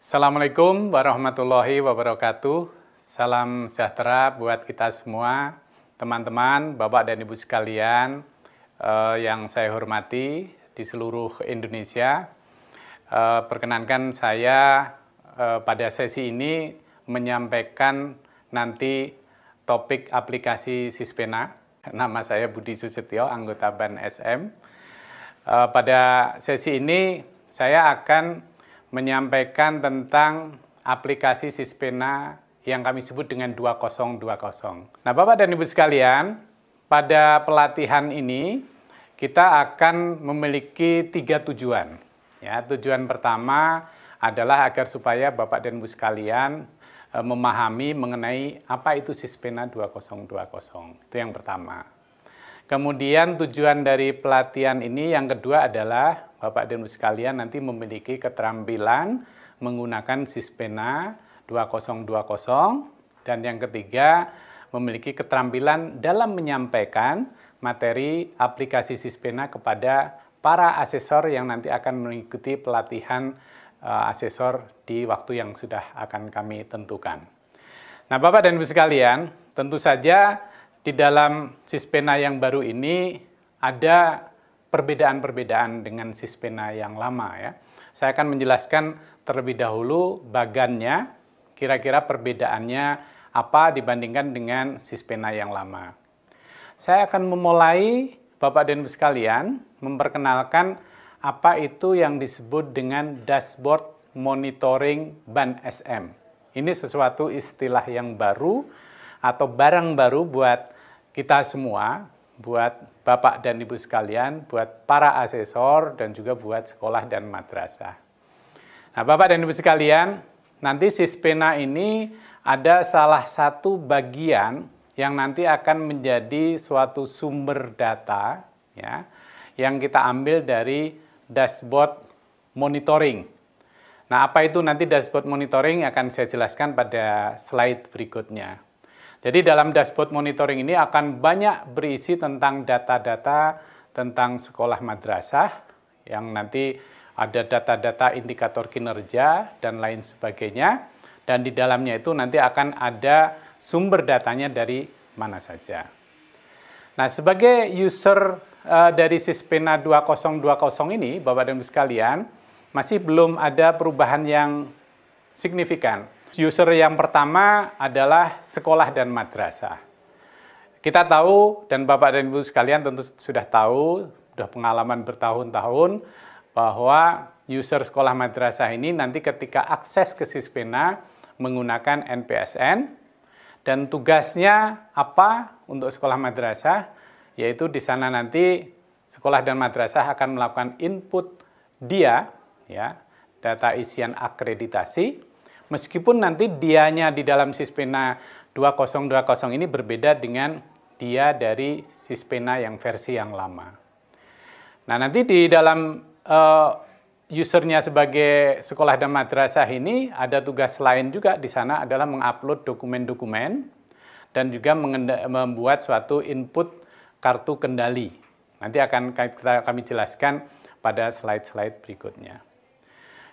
Assalamualaikum warahmatullahi wabarakatuh. Salam sejahtera buat kita semua, teman-teman, bapak dan ibu sekalian eh, yang saya hormati di seluruh Indonesia. Eh, perkenankan saya eh, pada sesi ini menyampaikan nanti topik aplikasi Sispena. Nama saya Budi Susetio, anggota BAN SM. Eh, pada sesi ini saya akan menyampaikan tentang aplikasi Sispena yang kami sebut dengan 2020. Nah, Bapak dan Ibu sekalian, pada pelatihan ini kita akan memiliki tiga tujuan. Ya, tujuan pertama adalah agar supaya Bapak dan Ibu sekalian e, memahami mengenai apa itu Sispena 2020. Itu yang pertama. Kemudian tujuan dari pelatihan ini yang kedua adalah Bapak dan Ibu sekalian nanti memiliki keterampilan menggunakan Sispena 2020 dan yang ketiga memiliki keterampilan dalam menyampaikan materi aplikasi Sispena kepada para asesor yang nanti akan mengikuti pelatihan uh, asesor di waktu yang sudah akan kami tentukan. Nah, Bapak dan Ibu sekalian, tentu saja di dalam Sispena yang baru ini ada perbedaan-perbedaan dengan sispena yang lama ya. Saya akan menjelaskan terlebih dahulu bagannya, kira-kira perbedaannya apa dibandingkan dengan sispena yang lama. Saya akan memulai Bapak dan Ibu sekalian memperkenalkan apa itu yang disebut dengan dashboard monitoring ban SM. Ini sesuatu istilah yang baru atau barang baru buat kita semua buat Bapak dan Ibu sekalian, buat para asesor, dan juga buat sekolah dan madrasah. Nah, Bapak dan Ibu sekalian, nanti Sispena ini ada salah satu bagian yang nanti akan menjadi suatu sumber data ya, yang kita ambil dari dashboard monitoring. Nah, apa itu nanti dashboard monitoring akan saya jelaskan pada slide berikutnya. Jadi dalam dashboard monitoring ini akan banyak berisi tentang data-data tentang sekolah madrasah yang nanti ada data-data indikator kinerja dan lain sebagainya dan di dalamnya itu nanti akan ada sumber datanya dari mana saja. Nah, sebagai user uh, dari Sispena 2020 ini, Bapak dan Ibu sekalian, masih belum ada perubahan yang signifikan User yang pertama adalah sekolah dan madrasah. Kita tahu dan Bapak dan Ibu sekalian tentu sudah tahu, sudah pengalaman bertahun-tahun bahwa user sekolah madrasah ini nanti ketika akses ke Sispena menggunakan NPSN dan tugasnya apa untuk sekolah madrasah yaitu di sana nanti sekolah dan madrasah akan melakukan input dia ya data isian akreditasi meskipun nanti dianya di dalam Sispena 2020 ini berbeda dengan dia dari Sispena yang versi yang lama. Nah, nanti di dalam uh, usernya sebagai sekolah dan madrasah ini ada tugas lain juga di sana adalah mengupload dokumen-dokumen dan juga membuat suatu input kartu kendali. Nanti akan kita, kami jelaskan pada slide-slide berikutnya.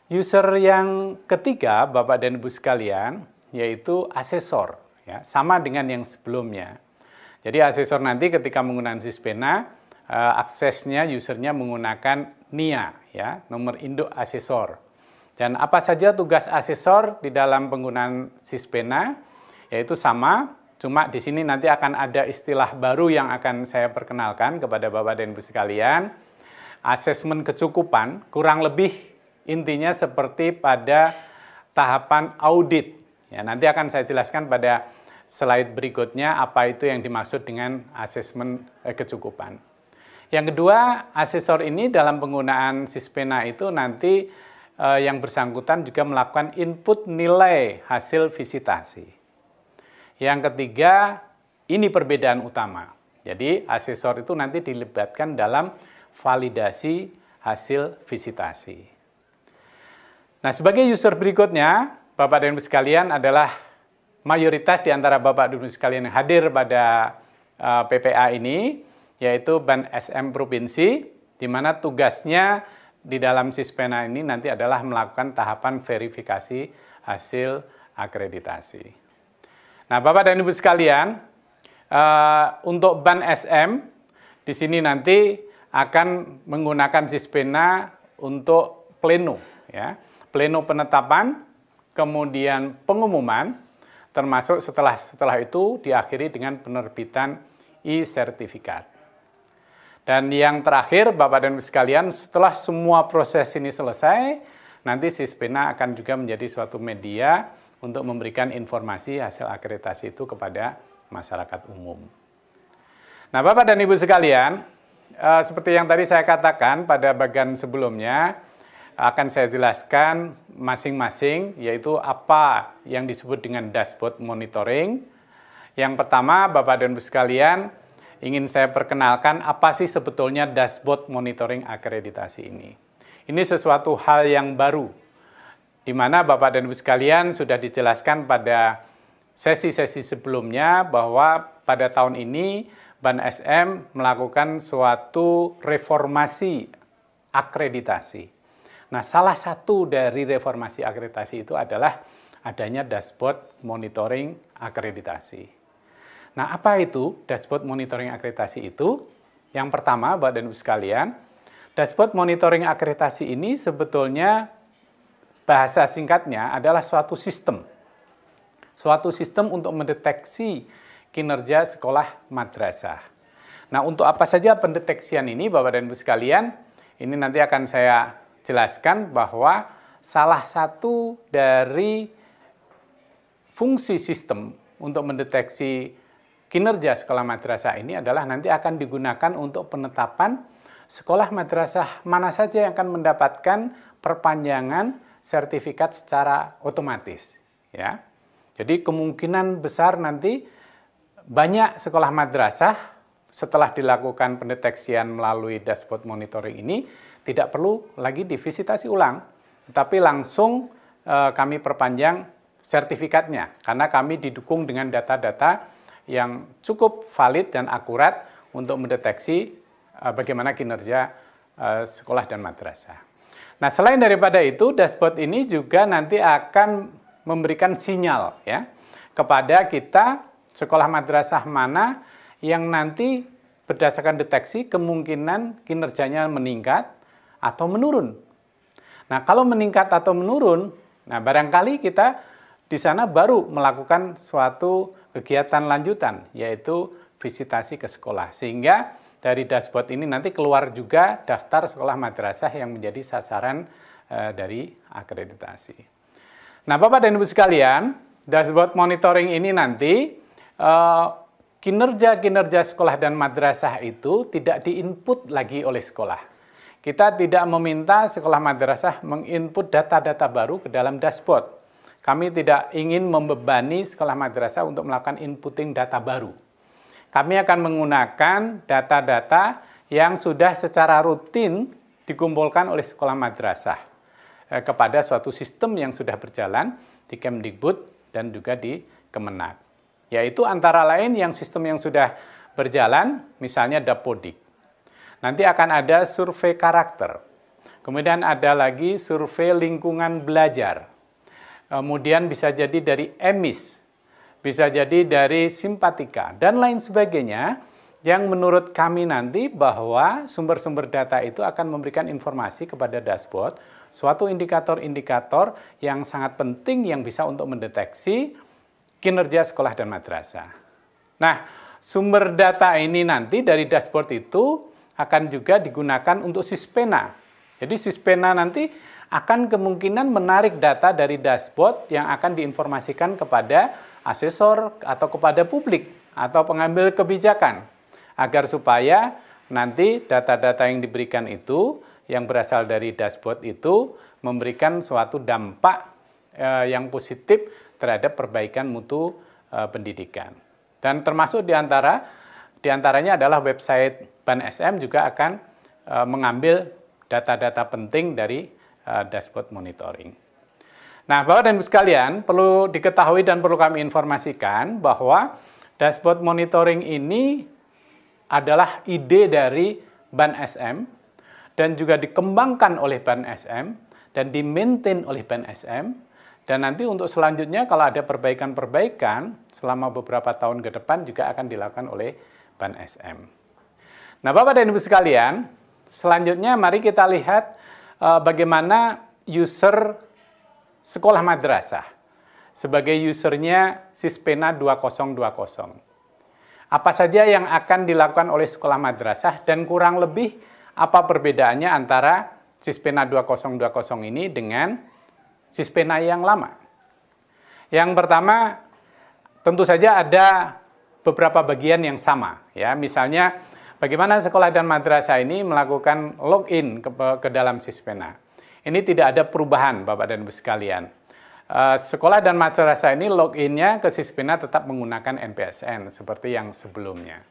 User yang ketiga, Bapak dan Ibu sekalian, yaitu asesor, ya, sama dengan yang sebelumnya. Jadi asesor nanti ketika menggunakan Sispena, eh, aksesnya usernya menggunakan NIA, ya, nomor induk asesor. Dan apa saja tugas asesor di dalam penggunaan Sispena, yaitu sama, cuma di sini nanti akan ada istilah baru yang akan saya perkenalkan kepada Bapak dan Ibu sekalian. Asesmen kecukupan kurang lebih Intinya seperti pada tahapan audit. Ya, nanti akan saya jelaskan pada slide berikutnya apa itu yang dimaksud dengan asesmen eh, kecukupan. Yang kedua, asesor ini dalam penggunaan SISPENA itu nanti eh, yang bersangkutan juga melakukan input nilai hasil visitasi. Yang ketiga, ini perbedaan utama. Jadi, asesor itu nanti dilibatkan dalam validasi hasil visitasi. Nah, sebagai user berikutnya, Bapak dan Ibu sekalian adalah mayoritas di antara Bapak dan Ibu sekalian yang hadir pada uh, eh, PPA ini, yaitu Ban SM Provinsi, di mana tugasnya di dalam Sispena ini nanti adalah melakukan tahapan verifikasi hasil akreditasi. Nah, Bapak dan Ibu sekalian, uh, untuk Ban SM, di sini nanti akan menggunakan Sispena untuk pleno. Ya pleno penetapan, kemudian pengumuman, termasuk setelah setelah itu diakhiri dengan penerbitan e-sertifikat. Dan yang terakhir, Bapak dan Ibu sekalian, setelah semua proses ini selesai, nanti Sispena akan juga menjadi suatu media untuk memberikan informasi hasil akreditasi itu kepada masyarakat umum. Nah, Bapak dan Ibu sekalian, eh, seperti yang tadi saya katakan pada bagian sebelumnya, akan saya jelaskan masing-masing yaitu apa yang disebut dengan dashboard monitoring. Yang pertama, Bapak dan Ibu sekalian, ingin saya perkenalkan apa sih sebetulnya dashboard monitoring akreditasi ini. Ini sesuatu hal yang baru di mana Bapak dan Ibu sekalian sudah dijelaskan pada sesi-sesi sebelumnya bahwa pada tahun ini Ban SM melakukan suatu reformasi akreditasi Nah, salah satu dari reformasi akreditasi itu adalah adanya dashboard monitoring akreditasi. Nah, apa itu dashboard monitoring akreditasi itu? Yang pertama, Bapak dan Ibu sekalian, dashboard monitoring akreditasi ini sebetulnya bahasa singkatnya adalah suatu sistem. Suatu sistem untuk mendeteksi kinerja sekolah madrasah. Nah, untuk apa saja pendeteksian ini, Bapak dan Ibu sekalian? Ini nanti akan saya jelaskan bahwa salah satu dari fungsi sistem untuk mendeteksi kinerja sekolah madrasah ini adalah nanti akan digunakan untuk penetapan sekolah madrasah mana saja yang akan mendapatkan perpanjangan sertifikat secara otomatis ya. Jadi kemungkinan besar nanti banyak sekolah madrasah setelah dilakukan pendeteksian melalui dashboard monitoring ini tidak perlu lagi divisitasi ulang, tetapi langsung e, kami perpanjang sertifikatnya karena kami didukung dengan data-data yang cukup valid dan akurat untuk mendeteksi e, bagaimana kinerja e, sekolah dan madrasah. Nah, selain daripada itu, dashboard ini juga nanti akan memberikan sinyal ya kepada kita sekolah madrasah mana yang nanti berdasarkan deteksi kemungkinan kinerjanya meningkat atau menurun. Nah, kalau meningkat atau menurun, nah barangkali kita di sana baru melakukan suatu kegiatan lanjutan, yaitu visitasi ke sekolah. Sehingga dari dashboard ini nanti keluar juga daftar sekolah madrasah yang menjadi sasaran eh, dari akreditasi. Nah, Bapak dan Ibu sekalian, dashboard monitoring ini nanti eh, kinerja-kinerja sekolah dan madrasah itu tidak diinput lagi oleh sekolah. Kita tidak meminta sekolah madrasah menginput data-data baru ke dalam dashboard. Kami tidak ingin membebani sekolah madrasah untuk melakukan inputting data baru. Kami akan menggunakan data-data yang sudah secara rutin dikumpulkan oleh sekolah madrasah eh, kepada suatu sistem yang sudah berjalan di Kemdikbud dan juga di Kemenag. Yaitu antara lain yang sistem yang sudah berjalan, misalnya Dapodik Nanti akan ada survei karakter. Kemudian ada lagi survei lingkungan belajar. Kemudian bisa jadi dari emis, bisa jadi dari simpatika, dan lain sebagainya yang menurut kami nanti bahwa sumber-sumber data itu akan memberikan informasi kepada dashboard suatu indikator-indikator yang sangat penting yang bisa untuk mendeteksi kinerja sekolah dan madrasah. Nah, sumber data ini nanti dari dashboard itu akan juga digunakan untuk Sispena. Jadi Sispena nanti akan kemungkinan menarik data dari dashboard yang akan diinformasikan kepada asesor atau kepada publik atau pengambil kebijakan agar supaya nanti data-data yang diberikan itu yang berasal dari dashboard itu memberikan suatu dampak eh, yang positif terhadap perbaikan mutu eh, pendidikan. Dan termasuk diantara diantaranya adalah website Ban SM juga akan eh, mengambil data-data penting dari eh, dashboard monitoring. Nah, Bapak dan Ibu sekalian, perlu diketahui dan perlu kami informasikan bahwa dashboard monitoring ini adalah ide dari Ban SM dan juga dikembangkan oleh Ban SM dan dimaintain oleh Ban SM dan nanti untuk selanjutnya kalau ada perbaikan-perbaikan selama beberapa tahun ke depan juga akan dilakukan oleh Ban SM. Nah, Bapak dan Ibu sekalian, selanjutnya mari kita lihat uh, bagaimana user sekolah madrasah sebagai usernya Sispena 2020. Apa saja yang akan dilakukan oleh sekolah madrasah dan kurang lebih apa perbedaannya antara Sispena 2020 ini dengan Sispena yang lama? Yang pertama, tentu saja ada beberapa bagian yang sama ya. Misalnya Bagaimana sekolah dan madrasah ini melakukan login ke, ke dalam Sispena? Ini tidak ada perubahan, Bapak dan Ibu sekalian. Eh, sekolah dan madrasah ini loginnya ke Sispena tetap menggunakan NPSN seperti yang sebelumnya.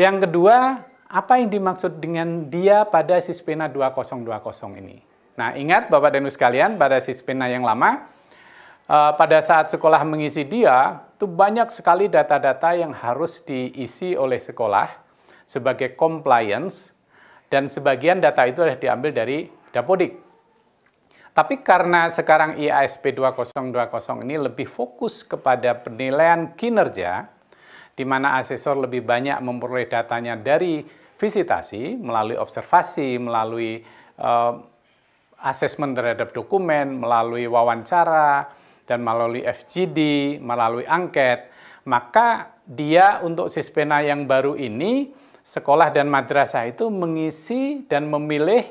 Yang kedua, apa yang dimaksud dengan dia pada Sispena 2020 ini? Nah, ingat Bapak dan Ibu sekalian, pada Sispena yang lama, eh, pada saat sekolah mengisi dia, itu banyak sekali data-data yang harus diisi oleh sekolah sebagai compliance dan sebagian data itu sudah diambil dari Dapodik. Tapi karena sekarang IASP 2020 ini lebih fokus kepada penilaian kinerja, di mana asesor lebih banyak memperoleh datanya dari visitasi, melalui observasi, melalui uh, eh, asesmen terhadap dokumen, melalui wawancara, dan melalui FGD, melalui angket, maka dia untuk Sispena yang baru ini sekolah dan madrasah itu mengisi dan memilih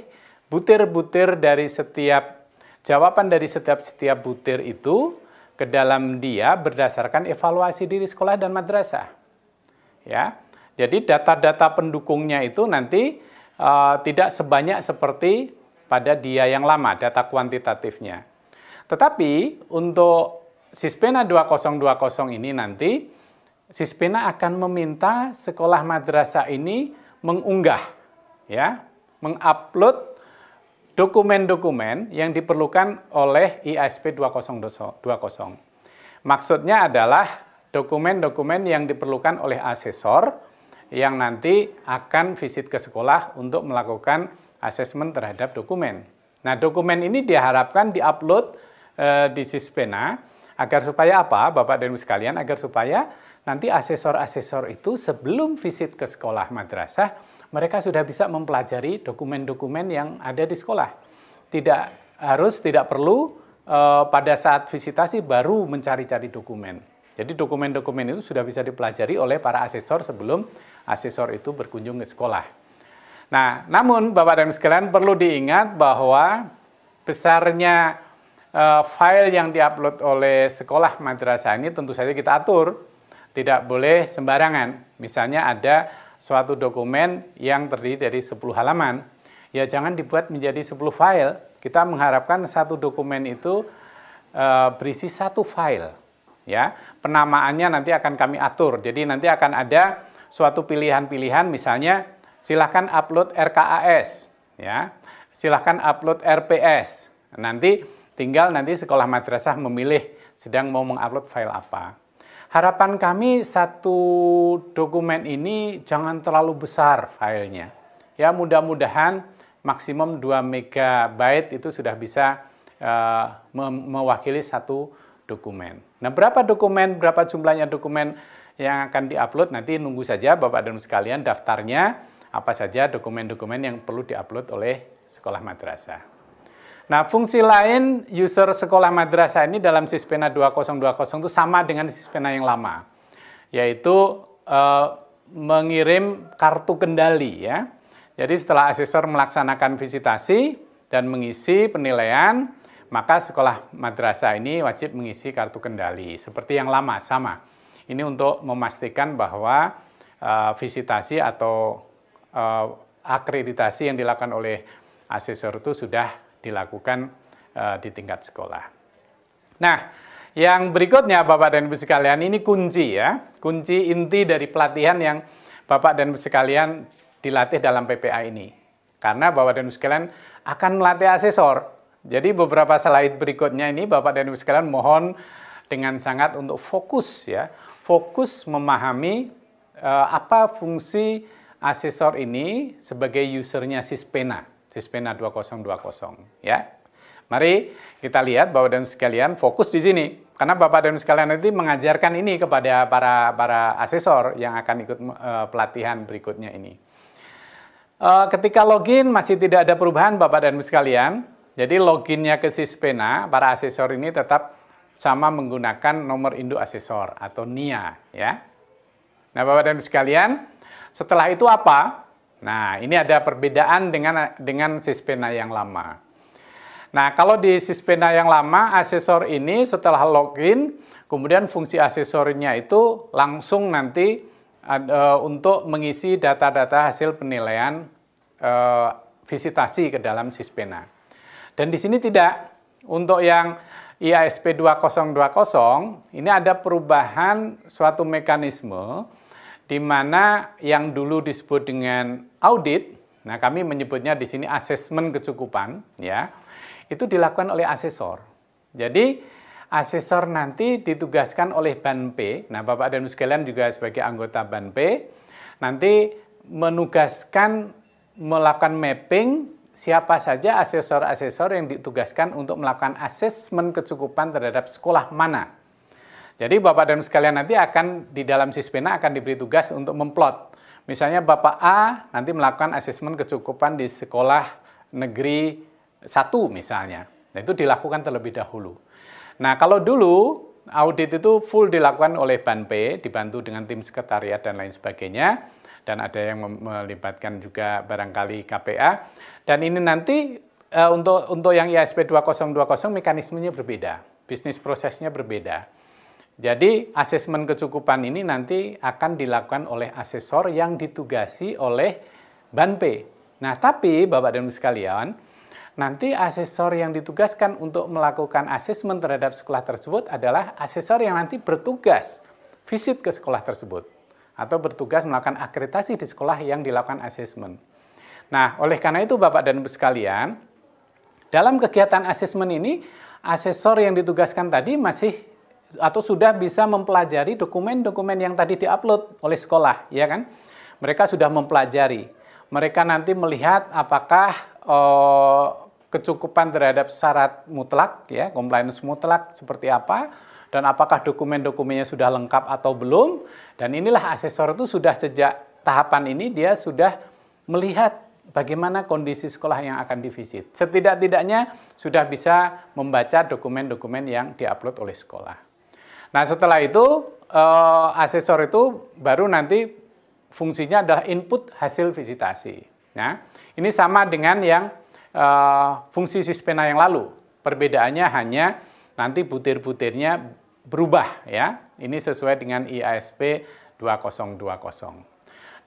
butir-butir dari setiap jawaban dari setiap-setiap butir itu ke dalam dia berdasarkan evaluasi diri sekolah dan madrasah. Ya. Jadi data-data pendukungnya itu nanti uh, tidak sebanyak seperti pada dia yang lama data kuantitatifnya. Tetapi untuk Sispena 2020 ini nanti Sispena akan meminta sekolah madrasah ini mengunggah, ya, mengupload dokumen-dokumen yang diperlukan oleh IASP 2020. Maksudnya adalah dokumen-dokumen yang diperlukan oleh asesor yang nanti akan visit ke sekolah untuk melakukan asesmen terhadap dokumen. Nah, dokumen ini diharapkan diupload e, di Sispena agar supaya apa, Bapak dan Ibu sekalian, agar supaya nanti asesor-asesor itu sebelum visit ke sekolah madrasah, mereka sudah bisa mempelajari dokumen-dokumen yang ada di sekolah. Tidak harus, tidak perlu e, pada saat visitasi baru mencari-cari dokumen. Jadi dokumen-dokumen itu sudah bisa dipelajari oleh para asesor sebelum asesor itu berkunjung ke sekolah. Nah, namun Bapak dan sekalian perlu diingat bahwa besarnya eh, file yang diupload oleh sekolah madrasah ini tentu saja kita atur tidak boleh sembarangan. Misalnya ada suatu dokumen yang terdiri dari 10 halaman, ya jangan dibuat menjadi 10 file. Kita mengharapkan satu dokumen itu e, berisi satu file. Ya, penamaannya nanti akan kami atur. Jadi nanti akan ada suatu pilihan-pilihan misalnya silahkan upload RKAS, ya. Silahkan upload RPS. Nanti tinggal nanti sekolah madrasah memilih sedang mau mengupload file apa. Harapan kami satu dokumen ini jangan terlalu besar filenya. Ya mudah-mudahan maksimum 2 megabyte itu sudah bisa uh, mewakili satu dokumen. Nah berapa dokumen, berapa jumlahnya dokumen yang akan diupload nanti nunggu saja Bapak dan sekalian daftarnya apa saja dokumen-dokumen yang perlu diupload oleh sekolah madrasah. Nah, fungsi lain user sekolah madrasah ini dalam Sispena 2020 itu sama dengan Sispena yang lama, yaitu eh, mengirim kartu kendali ya. Jadi setelah asesor melaksanakan visitasi dan mengisi penilaian, maka sekolah madrasah ini wajib mengisi kartu kendali seperti yang lama sama. Ini untuk memastikan bahwa eh, visitasi atau eh, akreditasi yang dilakukan oleh asesor itu sudah dilakukan eh, di tingkat sekolah. Nah, yang berikutnya Bapak dan Ibu sekalian ini kunci ya, kunci inti dari pelatihan yang Bapak dan Ibu sekalian dilatih dalam PPA ini. Karena Bapak dan Ibu sekalian akan melatih asesor. Jadi beberapa slide berikutnya ini Bapak dan Ibu sekalian mohon dengan sangat untuk fokus ya, fokus memahami uh, apa fungsi asesor ini sebagai usernya Sispena. Sispena 2020 ya. Mari kita lihat Bapak dan sekalian fokus di sini. Karena Bapak dan sekalian nanti mengajarkan ini kepada para para asesor yang akan ikut uh, pelatihan berikutnya ini. Uh, ketika login masih tidak ada perubahan Bapak dan sekalian. Jadi loginnya ke Sispena para asesor ini tetap sama menggunakan nomor induk asesor atau NIA ya. Nah, Bapak dan sekalian, setelah itu apa? Nah, ini ada perbedaan dengan dengan sispena yang lama. Nah, kalau di sispena yang lama, asesor ini setelah login, kemudian fungsi asesornya itu langsung nanti ada e, untuk mengisi data-data hasil penilaian e, visitasi ke dalam sispena. Dan di sini tidak. Untuk yang IASP 2020, ini ada perubahan suatu mekanisme di mana yang dulu disebut dengan audit, nah kami menyebutnya di sini asesmen kecukupan, ya, itu dilakukan oleh asesor. Jadi asesor nanti ditugaskan oleh BANP. Nah, Bapak dan Ibu sekalian juga sebagai anggota BANP nanti menugaskan melakukan mapping siapa saja asesor-asesor yang ditugaskan untuk melakukan asesmen kecukupan terhadap sekolah mana. Jadi Bapak dan Ibu sekalian nanti akan di dalam Sispena akan diberi tugas untuk memplot Misalnya Bapak A nanti melakukan asesmen kecukupan di sekolah negeri satu misalnya. Nah, itu dilakukan terlebih dahulu. Nah, kalau dulu audit itu full dilakukan oleh Banpe, dibantu dengan tim sekretariat dan lain sebagainya, dan ada yang melibatkan juga barangkali KPA. Dan ini nanti eh, untuk untuk yang ISP 2020 mekanismenya berbeda, bisnis prosesnya berbeda. Jadi asesmen kecukupan ini nanti akan dilakukan oleh asesor yang ditugasi oleh Banpe. Nah, tapi Bapak dan Ibu sekalian, nanti asesor yang ditugaskan untuk melakukan asesmen terhadap sekolah tersebut adalah asesor yang nanti bertugas visit ke sekolah tersebut atau bertugas melakukan akreditasi di sekolah yang dilakukan asesmen. Nah, oleh karena itu Bapak dan Ibu sekalian, dalam kegiatan asesmen ini asesor yang ditugaskan tadi masih atau sudah bisa mempelajari dokumen-dokumen yang tadi diupload oleh sekolah, ya kan? Mereka sudah mempelajari. Mereka nanti melihat apakah eh, kecukupan terhadap syarat mutlak, ya, compliance mutlak seperti apa, dan apakah dokumen-dokumennya sudah lengkap atau belum. Dan inilah asesor itu sudah sejak tahapan ini dia sudah melihat bagaimana kondisi sekolah yang akan divisit. Setidak-tidaknya sudah bisa membaca dokumen-dokumen yang diupload oleh sekolah. Nah setelah itu uh, asesor itu baru nanti fungsinya adalah input hasil visitasi. Ya. Ini sama dengan yang uh, fungsi sispena yang lalu. Perbedaannya hanya nanti butir-butirnya berubah ya. Ini sesuai dengan IASP 2020.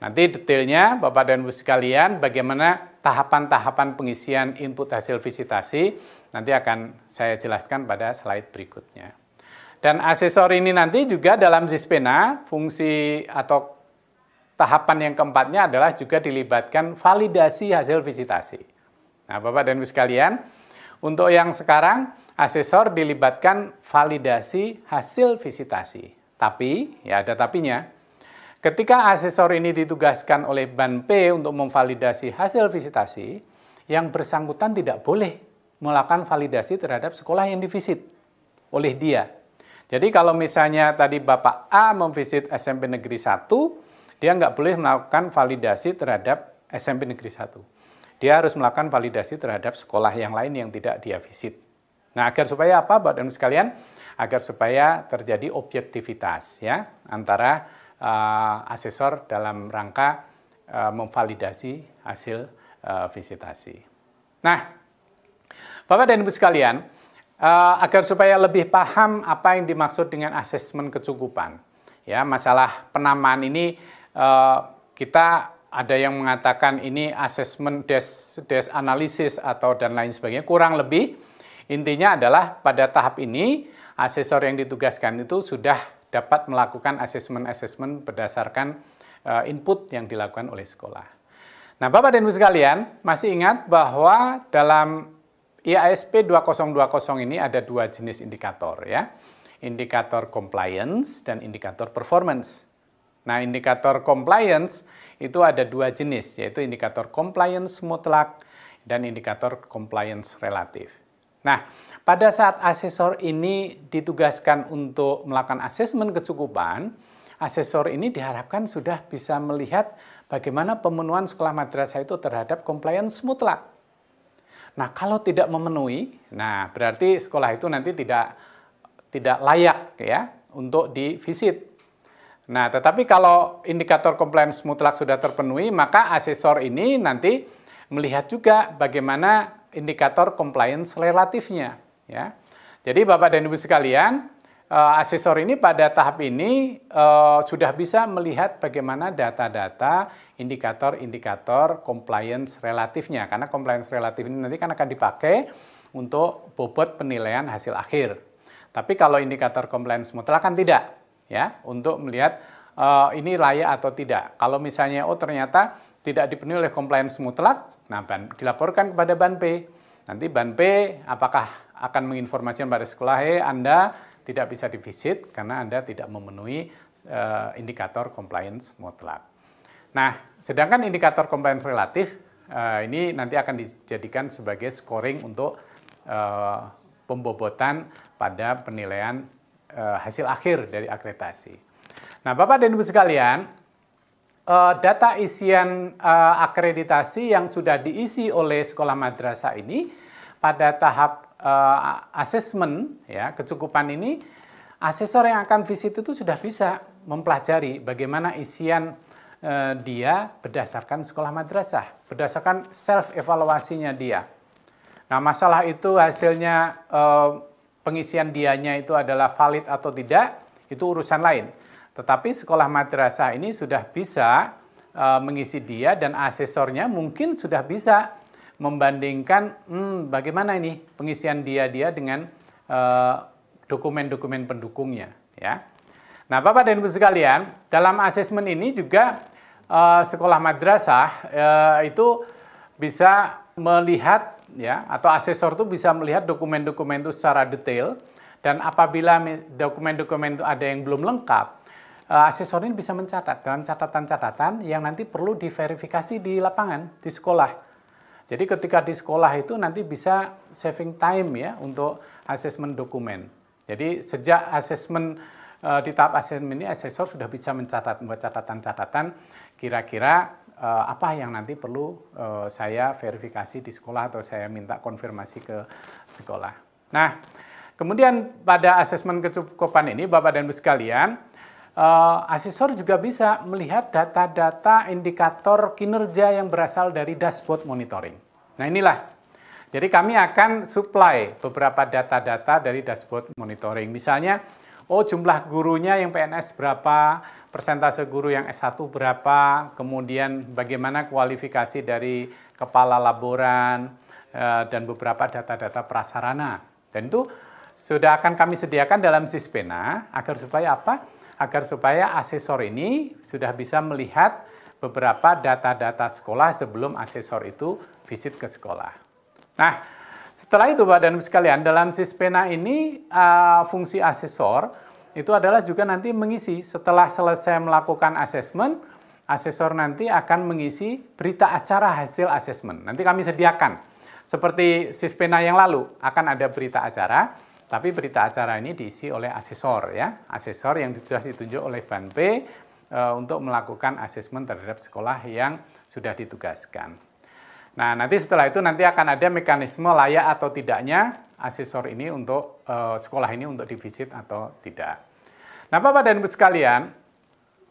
Nanti detailnya Bapak dan Ibu sekalian bagaimana tahapan-tahapan pengisian input hasil visitasi nanti akan saya jelaskan pada slide berikutnya. Dan asesor ini nanti juga dalam Zispena, fungsi atau tahapan yang keempatnya adalah juga dilibatkan validasi hasil visitasi. Nah, Bapak dan Ibu sekalian, untuk yang sekarang, asesor dilibatkan validasi hasil visitasi. Tapi, ya ada tapinya, ketika asesor ini ditugaskan oleh Ban P untuk memvalidasi hasil visitasi, yang bersangkutan tidak boleh melakukan validasi terhadap sekolah yang divisit oleh dia jadi kalau misalnya tadi Bapak A memvisit SMP Negeri 1, dia nggak boleh melakukan validasi terhadap SMP Negeri 1. Dia harus melakukan validasi terhadap sekolah yang lain yang tidak dia visit. Nah, agar supaya apa, Bapak dan sekalian? Agar supaya terjadi objektivitas ya antara uh, asesor dalam rangka uh, memvalidasi hasil uh, visitasi. Nah, Bapak dan Ibu sekalian, uh, agar supaya lebih paham apa yang dimaksud dengan asesmen kecukupan. Ya, masalah penamaan ini uh, kita ada yang mengatakan ini asesmen des, des analisis atau dan lain sebagainya. Kurang lebih intinya adalah pada tahap ini asesor yang ditugaskan itu sudah dapat melakukan asesmen-asesmen berdasarkan uh, input yang dilakukan oleh sekolah. Nah, Bapak dan Ibu sekalian, masih ingat bahwa dalam IASP 2020 ini ada dua jenis indikator ya. Indikator compliance dan indikator performance. Nah, indikator compliance itu ada dua jenis, yaitu indikator compliance mutlak dan indikator compliance relatif. Nah, pada saat asesor ini ditugaskan untuk melakukan asesmen kecukupan, asesor ini diharapkan sudah bisa melihat bagaimana pemenuhan sekolah madrasah itu terhadap compliance mutlak. Nah, kalau tidak memenuhi, nah berarti sekolah itu nanti tidak tidak layak ya untuk divisit. Nah, tetapi kalau indikator compliance mutlak sudah terpenuhi, maka asesor ini nanti melihat juga bagaimana indikator compliance relatifnya ya. Jadi Bapak dan Ibu sekalian, uh, asesor ini pada tahap ini uh, sudah bisa melihat bagaimana data-data, indikator-indikator compliance relatifnya. Karena compliance relatif ini nanti kan akan dipakai untuk bobot penilaian hasil akhir. Tapi kalau indikator compliance mutlak kan tidak, ya, untuk melihat uh, ini layak atau tidak. Kalau misalnya oh ternyata tidak dipenuhi oleh compliance mutlak, nah ban, dilaporkan kepada Banp. Nanti Banp apakah akan menginformasikan pada sekolah, hey, Anda tidak bisa divisit karena Anda tidak memenuhi uh, indikator compliance mutlak. Nah, sedangkan indikator compliance relatif uh, ini nanti akan dijadikan sebagai scoring untuk uh, pembobotan pada penilaian uh, hasil akhir dari akreditasi. Nah, Bapak dan Ibu sekalian, uh, data isian uh, akreditasi yang sudah diisi oleh sekolah madrasah ini pada tahap uh, assessment ya kecukupan ini asesor yang akan visit itu sudah bisa mempelajari bagaimana isian uh, dia berdasarkan sekolah madrasah, berdasarkan self evaluasinya dia. Nah, masalah itu hasilnya uh, pengisian dianya itu adalah valid atau tidak, itu urusan lain. Tetapi sekolah madrasah ini sudah bisa uh, mengisi dia dan asesornya mungkin sudah bisa membandingkan hmm, bagaimana ini pengisian dia-dia dengan eh, dokumen-dokumen uh, pendukungnya ya. Nah, Bapak dan Ibu sekalian, dalam asesmen ini juga uh, sekolah madrasah uh, itu bisa melihat ya atau asesor itu bisa melihat dokumen-dokumen itu secara detail dan apabila dokumen-dokumen itu ada yang belum lengkap asesor ini bisa mencatat dalam catatan-catatan yang nanti perlu diverifikasi di lapangan, di sekolah. Jadi ketika di sekolah itu nanti bisa saving time ya untuk asesmen dokumen. Jadi sejak asesmen eh, di tahap asesmen ini asesor sudah bisa mencatat membuat catatan-catatan kira-kira eh, apa yang nanti perlu eh, saya verifikasi di sekolah atau saya minta konfirmasi ke sekolah. Nah, kemudian pada asesmen kecukupan ini Bapak dan Ibu sekalian, uh, asesor juga bisa melihat data-data indikator kinerja yang berasal dari dashboard monitoring. Nah inilah, jadi kami akan supply beberapa data-data dari dashboard monitoring. Misalnya, oh jumlah gurunya yang PNS berapa, persentase guru yang S1 berapa, kemudian bagaimana kualifikasi dari kepala laboran, eh, dan beberapa data-data prasarana. Tentu sudah akan kami sediakan dalam Sispena agar supaya apa? agar supaya asesor ini sudah bisa melihat beberapa data-data sekolah sebelum asesor itu visit ke sekolah. Nah, setelah itu Pak dan sekalian dalam Sispena ini eh, fungsi asesor itu adalah juga nanti mengisi setelah selesai melakukan asesmen, asesor nanti akan mengisi berita acara hasil asesmen. Nanti kami sediakan seperti Sispena yang lalu akan ada berita acara tapi berita acara ini diisi oleh asesor ya, asesor yang sudah ditunjuk oleh Ban e, untuk melakukan asesmen terhadap sekolah yang sudah ditugaskan. Nah, nanti setelah itu nanti akan ada mekanisme layak atau tidaknya asesor ini untuk e, sekolah ini untuk divisit atau tidak. Nah, Bapak dan Ibu sekalian,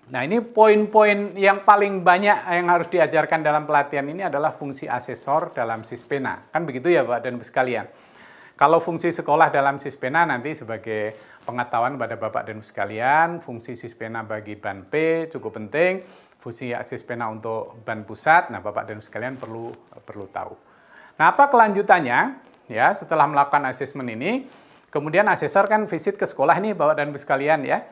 Nah, ini poin-poin yang paling banyak yang harus diajarkan dalam pelatihan ini adalah fungsi asesor dalam SISPENA. Kan begitu ya, Pak dan Bu sekalian. Kalau fungsi sekolah dalam Sispena nanti sebagai pengetahuan pada Bapak dan sekalian, fungsi Sispena bagi Ban P cukup penting, fungsi Sispena untuk Ban pusat, nah Bapak dan sekalian perlu perlu tahu. Nah, apa kelanjutannya? Ya, setelah melakukan asesmen ini, kemudian asesor kan visit ke sekolah nih Bapak dan sekalian ya.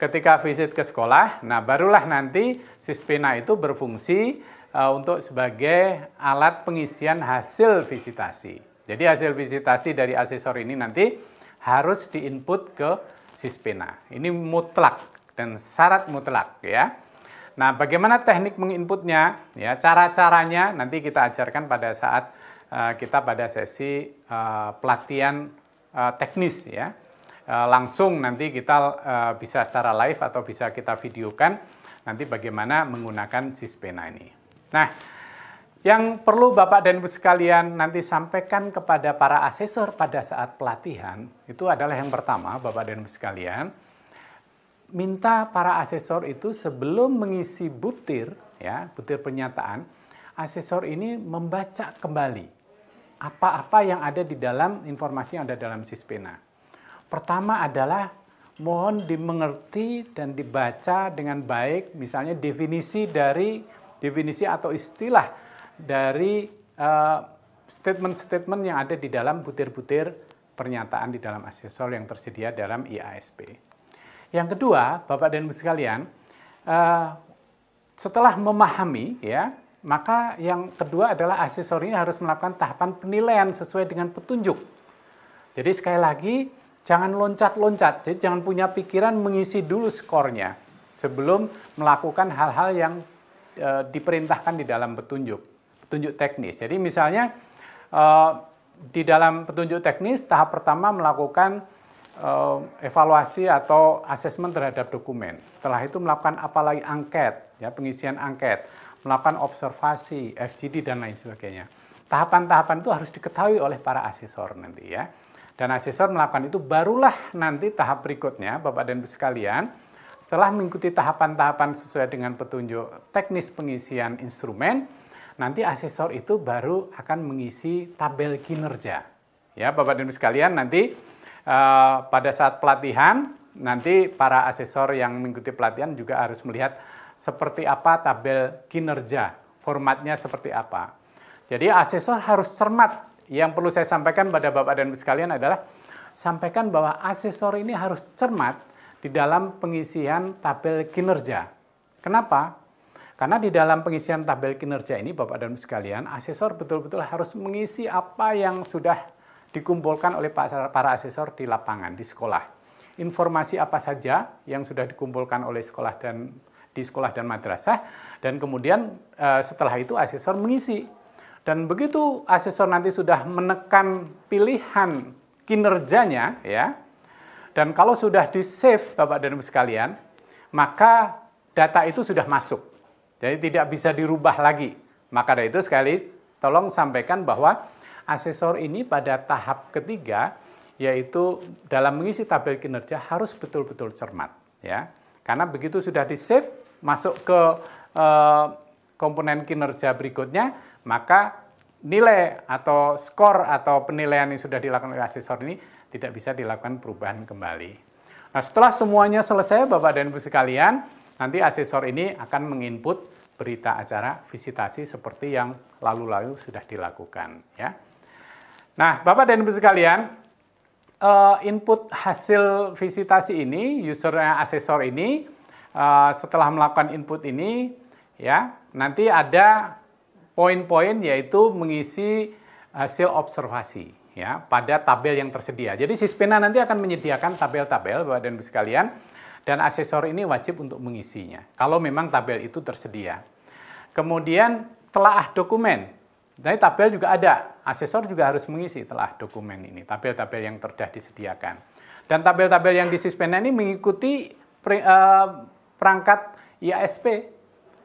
Ketika visit ke sekolah, nah barulah nanti Sispena itu berfungsi eh, untuk sebagai alat pengisian hasil visitasi. Jadi hasil visitasi dari asesor ini nanti harus diinput ke Sispena. Ini mutlak dan syarat mutlak ya. Nah, bagaimana teknik menginputnya? Ya, cara-caranya nanti kita ajarkan pada saat uh, kita pada sesi uh, pelatihan uh, teknis ya. Uh, langsung nanti kita uh, bisa secara live atau bisa kita videokan nanti bagaimana menggunakan Sispena ini. Nah, yang perlu Bapak dan Ibu sekalian nanti sampaikan kepada para asesor pada saat pelatihan, itu adalah yang pertama Bapak dan Ibu sekalian, minta para asesor itu sebelum mengisi butir, ya butir pernyataan, asesor ini membaca kembali apa-apa yang ada di dalam informasi yang ada dalam SISPENA. Pertama adalah mohon dimengerti dan dibaca dengan baik, misalnya definisi dari definisi atau istilah dari eh, statement-statement uh, yang ada di dalam butir-butir pernyataan di dalam asesor yang tersedia dalam IASP. Yang kedua, Bapak dan Ibu sekalian, uh, setelah memahami ya, maka yang kedua adalah asesor ini harus melakukan tahapan penilaian sesuai dengan petunjuk. Jadi sekali lagi, jangan loncat-loncat, jangan punya pikiran mengisi dulu skornya sebelum melakukan hal-hal yang eh, diperintahkan di dalam petunjuk petunjuk teknis. Jadi misalnya eh, di dalam petunjuk teknis tahap pertama melakukan eh, evaluasi atau asesmen terhadap dokumen. Setelah itu melakukan apalagi angket, ya pengisian angket, melakukan observasi, FGD dan lain sebagainya. Tahapan-tahapan itu harus diketahui oleh para asesor nanti ya. Dan asesor melakukan itu barulah nanti tahap berikutnya Bapak dan Ibu sekalian setelah mengikuti tahapan-tahapan sesuai dengan petunjuk teknis pengisian instrumen, Nanti asesor itu baru akan mengisi tabel kinerja. Ya, Bapak dan Ibu sekalian, nanti uh, pada saat pelatihan, nanti para asesor yang mengikuti pelatihan juga harus melihat seperti apa tabel kinerja, formatnya seperti apa. Jadi asesor harus cermat. Yang perlu saya sampaikan pada Bapak dan Ibu sekalian adalah sampaikan bahwa asesor ini harus cermat di dalam pengisian tabel kinerja. Kenapa? Karena di dalam pengisian tabel kinerja ini, Bapak dan Ibu sekalian, asesor betul-betul harus mengisi apa yang sudah dikumpulkan oleh para asesor di lapangan, di sekolah. Informasi apa saja yang sudah dikumpulkan oleh sekolah dan di sekolah dan madrasah, dan kemudian eh, setelah itu asesor mengisi. Dan begitu asesor nanti sudah menekan pilihan kinerjanya, ya, dan kalau sudah di save Bapak dan Ibu sekalian, maka data itu sudah masuk jadi tidak bisa dirubah lagi. Maka dari itu sekali tolong sampaikan bahwa asesor ini pada tahap ketiga yaitu dalam mengisi tabel kinerja harus betul-betul cermat ya. Karena begitu sudah di-save masuk ke eh, komponen kinerja berikutnya, maka nilai atau skor atau penilaian yang sudah dilakukan oleh asesor ini tidak bisa dilakukan perubahan kembali. Nah, setelah semuanya selesai Bapak dan Ibu sekalian, nanti asesor ini akan menginput berita acara visitasi seperti yang lalu-lalu sudah dilakukan ya. Nah, Bapak dan Ibu sekalian, eh, input hasil visitasi ini, user asesor ini eh, setelah melakukan input ini ya, nanti ada poin-poin yaitu mengisi hasil observasi ya pada tabel yang tersedia. Jadi Sispena nanti akan menyediakan tabel-tabel Bapak dan Ibu sekalian dan asesor ini wajib untuk mengisinya, kalau memang tabel itu tersedia. Kemudian telah dokumen. Jadi tabel juga ada, asesor juga harus mengisi telah dokumen ini, tabel-tabel yang terdah disediakan. Dan tabel-tabel yang disispena ini mengikuti eh, perangkat IASP,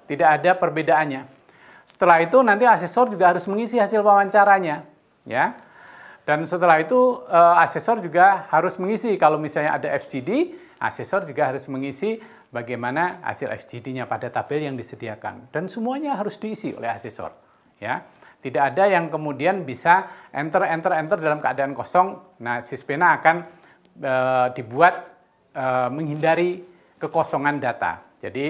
tidak ada perbedaannya. Setelah itu nanti asesor juga harus mengisi hasil wawancaranya, ya. Dan setelah itu eh, asesor juga harus mengisi kalau misalnya ada FGD, asesor juga harus mengisi bagaimana hasil FGD-nya pada tabel yang disediakan. Dan semuanya harus diisi oleh asesor, ya. Tidak ada yang kemudian bisa enter enter enter dalam keadaan kosong. Nah, Sispena akan e, dibuat e, menghindari kekosongan data. Jadi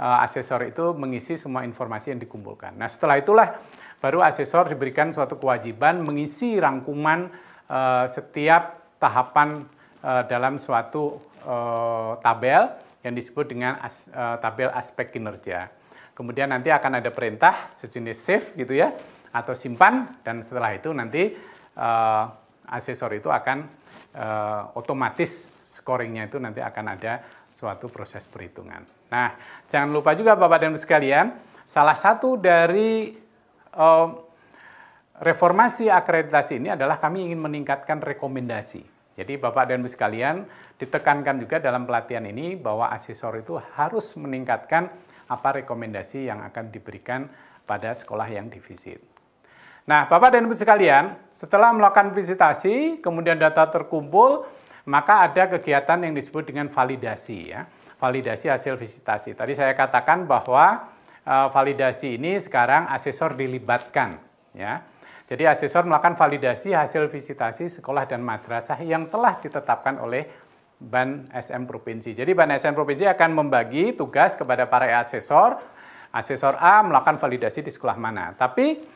e, asesor itu mengisi semua informasi yang dikumpulkan. Nah, setelah itulah baru asesor diberikan suatu kewajiban mengisi rangkuman uh, setiap tahapan uh, dalam suatu uh, tabel yang disebut dengan as, uh, tabel aspek kinerja. Kemudian nanti akan ada perintah sejenis save gitu ya atau simpan dan setelah itu nanti uh, asesor itu akan uh, otomatis scoringnya itu nanti akan ada suatu proses perhitungan. Nah, jangan lupa juga Bapak dan Ibu sekalian, salah satu dari Ehm, reformasi akreditasi ini adalah kami ingin meningkatkan rekomendasi. Jadi Bapak dan Ibu sekalian, ditekankan juga dalam pelatihan ini bahwa asesor itu harus meningkatkan apa rekomendasi yang akan diberikan pada sekolah yang divisit. Nah, Bapak dan Ibu sekalian, setelah melakukan visitasi, kemudian data terkumpul, maka ada kegiatan yang disebut dengan validasi ya. Validasi hasil visitasi. Tadi saya katakan bahwa Eh, validasi ini sekarang asesor dilibatkan ya. Jadi asesor melakukan validasi hasil visitasi sekolah dan madrasah yang telah ditetapkan oleh Ban SM Provinsi. Jadi Ban SM Provinsi akan membagi tugas kepada para asesor. Asesor A melakukan validasi di sekolah mana. Tapi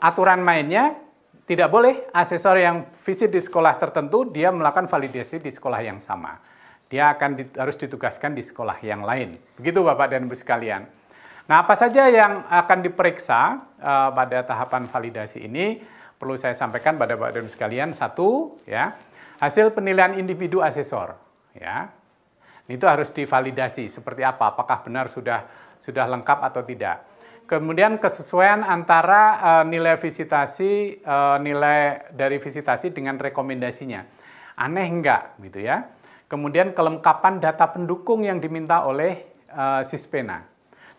aturan mainnya tidak boleh asesor yang visit di sekolah tertentu dia melakukan validasi di sekolah yang sama. Dia akan di, harus ditugaskan di sekolah yang lain. Begitu Bapak dan Ibu sekalian. Nah, apa saja yang akan diperiksa uh, pada tahapan validasi ini perlu saya sampaikan pada Bapak sekalian satu ya hasil penilaian individu asesor ya itu harus divalidasi seperti apa apakah benar sudah sudah lengkap atau tidak kemudian kesesuaian antara uh, nilai visitasi uh, nilai dari visitasi dengan rekomendasinya aneh enggak gitu ya kemudian kelengkapan data pendukung yang diminta oleh uh, Sispena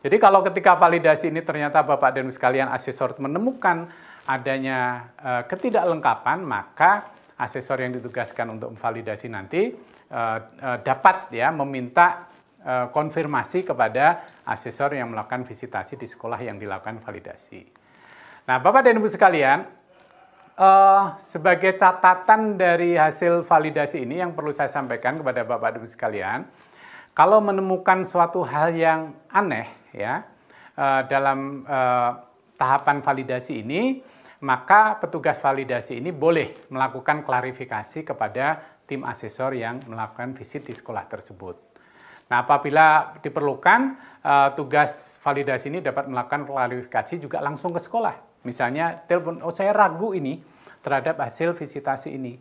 jadi kalau ketika validasi ini ternyata Bapak dan Ibu sekalian asesor menemukan adanya e, ketidaklengkapan, maka asesor yang ditugaskan untuk memvalidasi nanti e, e, dapat ya meminta e, konfirmasi kepada asesor yang melakukan visitasi di sekolah yang dilakukan validasi. Nah, Bapak dan Ibu sekalian, e, sebagai catatan dari hasil validasi ini yang perlu saya sampaikan kepada Bapak dan Ibu sekalian, kalau menemukan suatu hal yang aneh ya eh, dalam eh, tahapan validasi ini maka petugas validasi ini boleh melakukan klarifikasi kepada tim asesor yang melakukan visit di sekolah tersebut. Nah, apabila diperlukan, eh, tugas validasi ini dapat melakukan klarifikasi juga langsung ke sekolah. Misalnya, telepon, oh saya ragu ini terhadap hasil visitasi ini.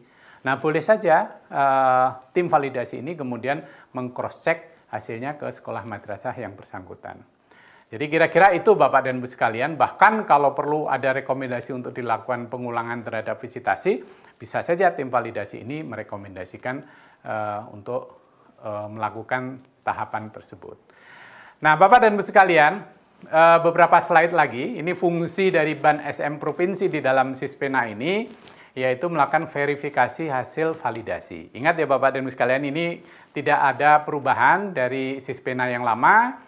Nah, boleh saja uh, tim validasi ini kemudian meng-cross-check hasilnya ke sekolah madrasah yang bersangkutan. Jadi kira-kira itu Bapak dan Ibu sekalian, bahkan kalau perlu ada rekomendasi untuk dilakukan pengulangan terhadap visitasi, bisa saja tim validasi ini merekomendasikan uh, untuk uh, melakukan tahapan tersebut. Nah, Bapak dan Ibu sekalian, uh, beberapa slide lagi, ini fungsi dari Ban SM Provinsi di dalam Sispena ini, yaitu melakukan verifikasi hasil validasi. Ingat ya Bapak dan Ibu sekalian, ini tidak ada perubahan dari Sispena yang lama,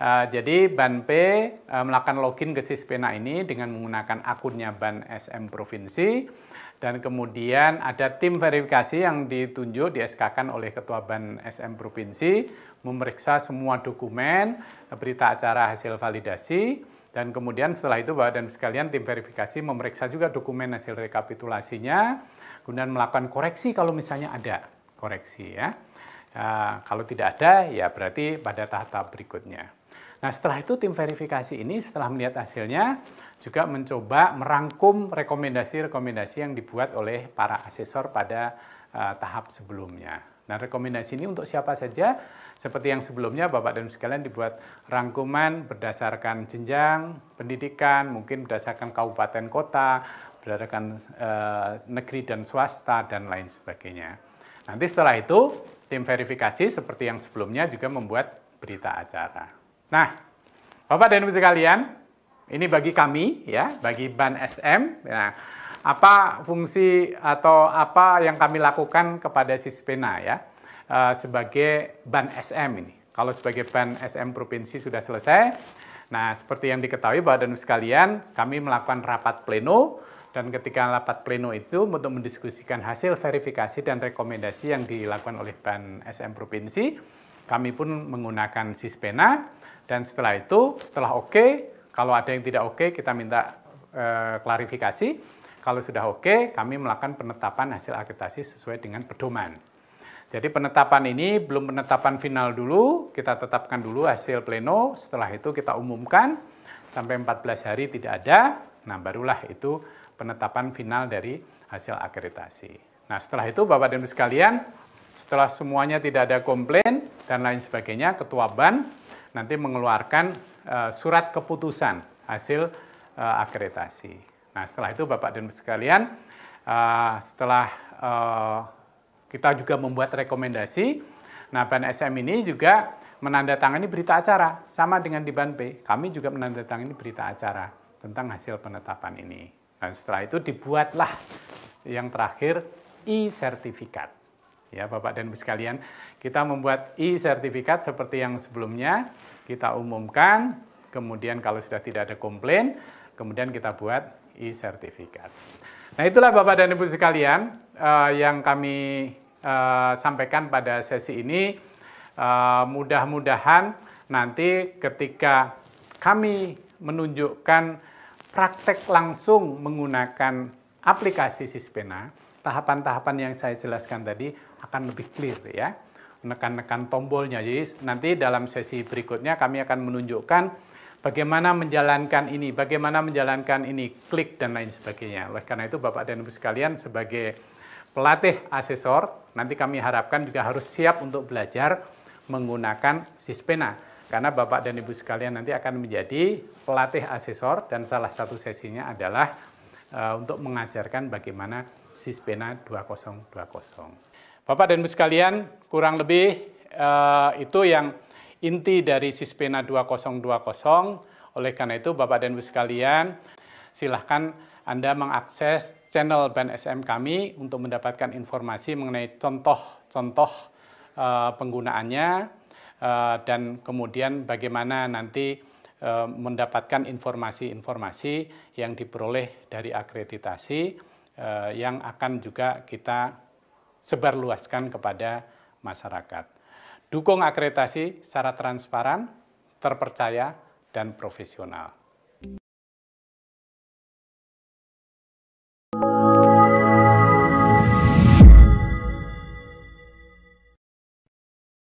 Uh, jadi Ban uh, melakukan login ke Sispena ini dengan menggunakan akunnya Ban SM Provinsi dan kemudian ada tim verifikasi yang ditunjuk SK-kan oleh Ketua Ban SM Provinsi memeriksa semua dokumen, berita acara hasil validasi dan kemudian setelah itu Bapak dan sekalian tim verifikasi memeriksa juga dokumen hasil rekapitulasinya kemudian melakukan koreksi kalau misalnya ada koreksi ya. Uh, kalau tidak ada ya berarti pada tahap-tahap berikutnya. Nah setelah itu tim verifikasi ini setelah melihat hasilnya juga mencoba merangkum rekomendasi-rekomendasi yang dibuat oleh para asesor pada uh, tahap sebelumnya. Nah rekomendasi ini untuk siapa saja? Seperti yang sebelumnya Bapak dan sekalian dibuat rangkuman berdasarkan jenjang pendidikan, mungkin berdasarkan kabupaten kota, berdasarkan e, negeri dan swasta dan lain sebagainya. Nanti setelah itu tim verifikasi seperti yang sebelumnya juga membuat berita acara. Nah, Bapak dan Ibu sekalian, ini bagi kami ya, bagi Ban SM. Ya, apa fungsi atau apa yang kami lakukan kepada Sispena ya eh, sebagai Ban SM ini? Kalau sebagai Ban SM provinsi sudah selesai. Nah, seperti yang diketahui Bapak dan Ibu sekalian, kami melakukan rapat pleno dan ketika rapat pleno itu untuk mendiskusikan hasil verifikasi dan rekomendasi yang dilakukan oleh Ban SM provinsi, kami pun menggunakan Sispena dan setelah itu, setelah oke, okay, kalau ada yang tidak oke, okay, kita minta e, klarifikasi. Kalau sudah oke, okay, kami melakukan penetapan hasil akreditasi sesuai dengan pedoman. Jadi penetapan ini belum penetapan final dulu, kita tetapkan dulu hasil pleno, setelah itu kita umumkan sampai 14 hari tidak ada, nah barulah itu penetapan final dari hasil akreditasi. Nah setelah itu Bapak dan Ibu sekalian, setelah semuanya tidak ada komplain dan lain sebagainya, Ketua BAN nanti mengeluarkan uh, surat keputusan hasil uh, akreditasi. Nah, setelah itu Bapak dan Ibu sekalian, uh, setelah uh, kita juga membuat rekomendasi, nah BAN-SM ini juga menandatangani berita acara, sama dengan di banpe kami juga menandatangani berita acara tentang hasil penetapan ini. Dan setelah itu dibuatlah yang terakhir e-sertifikat. Ya, Bapak dan Ibu sekalian, kita membuat e-sertifikat seperti yang sebelumnya, kita umumkan, kemudian kalau sudah tidak ada komplain, kemudian kita buat e-sertifikat. Nah, itulah Bapak dan Ibu sekalian uh, yang kami uh, sampaikan pada sesi ini. Uh, Mudah-mudahan nanti ketika kami menunjukkan praktek langsung menggunakan aplikasi Sispena, tahapan-tahapan yang saya jelaskan tadi akan lebih clear ya. Menekan-nekan tombolnya. Jadi nanti dalam sesi berikutnya kami akan menunjukkan bagaimana menjalankan ini, bagaimana menjalankan ini, klik dan lain sebagainya. Oleh karena itu Bapak dan Ibu sekalian sebagai pelatih asesor, nanti kami harapkan juga harus siap untuk belajar menggunakan Sispena. Karena Bapak dan Ibu sekalian nanti akan menjadi pelatih asesor dan salah satu sesinya adalah eh, untuk mengajarkan bagaimana Sispena 2020. Bapak dan Ibu sekalian, kurang lebih uh, itu yang inti dari Sispena 2020. Oleh karena itu, Bapak dan Ibu sekalian, silahkan Anda mengakses channel Ban kami untuk mendapatkan informasi mengenai contoh-contoh uh, penggunaannya uh, dan kemudian bagaimana nanti mendapatkan informasi-informasi yang diperoleh dari akreditasi yang akan juga kita sebarluaskan kepada masyarakat. Dukung akreditasi secara transparan, terpercaya, dan profesional.